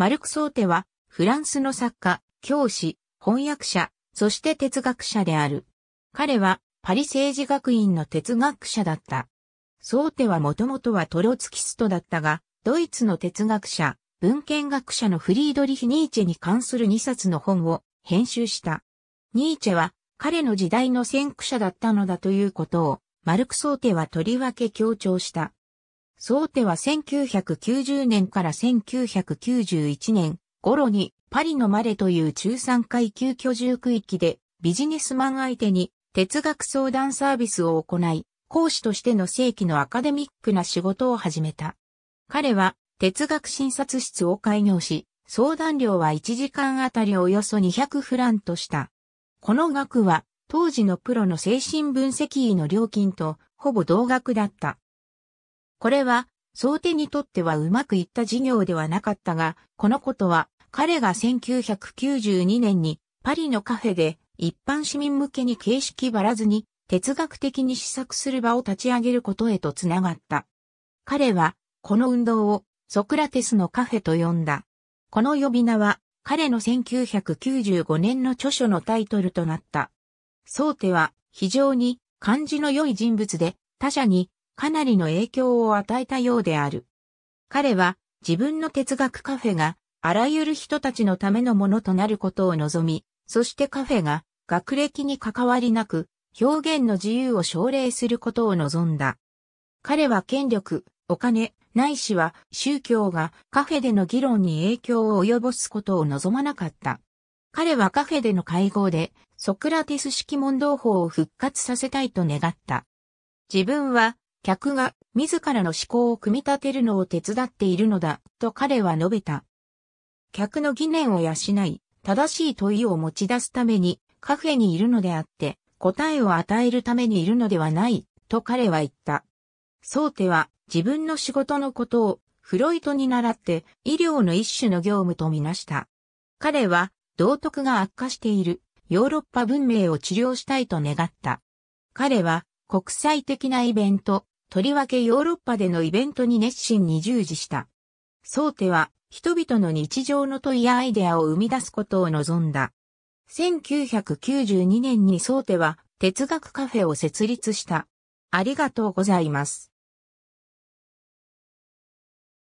マルク・ソーテは、フランスの作家、教師、翻訳者、そして哲学者である。彼は、パリ政治学院の哲学者だった。ソーテはもともとはトロツキストだったが、ドイツの哲学者、文献学者のフリードリヒ・ニーチェに関する2冊の本を編集した。ニーチェは彼の時代の先駆者だったのだということを、マルク・ソーテはとりわけ強調した。総手は1990年から1991年頃にパリのマレという中産階級居住区域でビジネスマン相手に哲学相談サービスを行い、講師としての正規のアカデミックな仕事を始めた。彼は哲学診察室を開業し、相談料は1時間あたりおよそ200フランとした。この額は当時のプロの精神分析医の料金とほぼ同額だった。これは、想定にとってはうまくいった事業ではなかったが、このことは、彼が1992年にパリのカフェで一般市民向けに形式ばらずに哲学的に試作する場を立ち上げることへとつながった。彼はこの運動をソクラテスのカフェと呼んだ。この呼び名は彼の1995年の著書のタイトルとなった。ソーテは非常に漢字の良い人物で他者にかなりの影響を与えたようである。彼は自分の哲学カフェがあらゆる人たちのためのものとなることを望み、そしてカフェが学歴に関わりなく表現の自由を奨励することを望んだ。彼は権力、お金、ないしは宗教がカフェでの議論に影響を及ぼすことを望まなかった。彼はカフェでの会合でソクラティス式問答法を復活させたいと願った。自分は客が自らの思考を組み立てるのを手伝っているのだ、と彼は述べた。客の疑念を養い、正しい問いを持ち出すためにカフェにいるのであって、答えを与えるためにいるのではない、と彼は言った。ーテは自分の仕事のことをフロイトに習って医療の一種の業務とみなした。彼は道徳が悪化しているヨーロッパ文明を治療したいと願った。彼は国際的なイベント、とりわけヨーロッパでのイベントに熱心に従事した。宗手は、人々の日常の問いやアイデアを生み出すことを望んだ。1992年に宗手は、哲学カフェを設立した。ありがとうございます。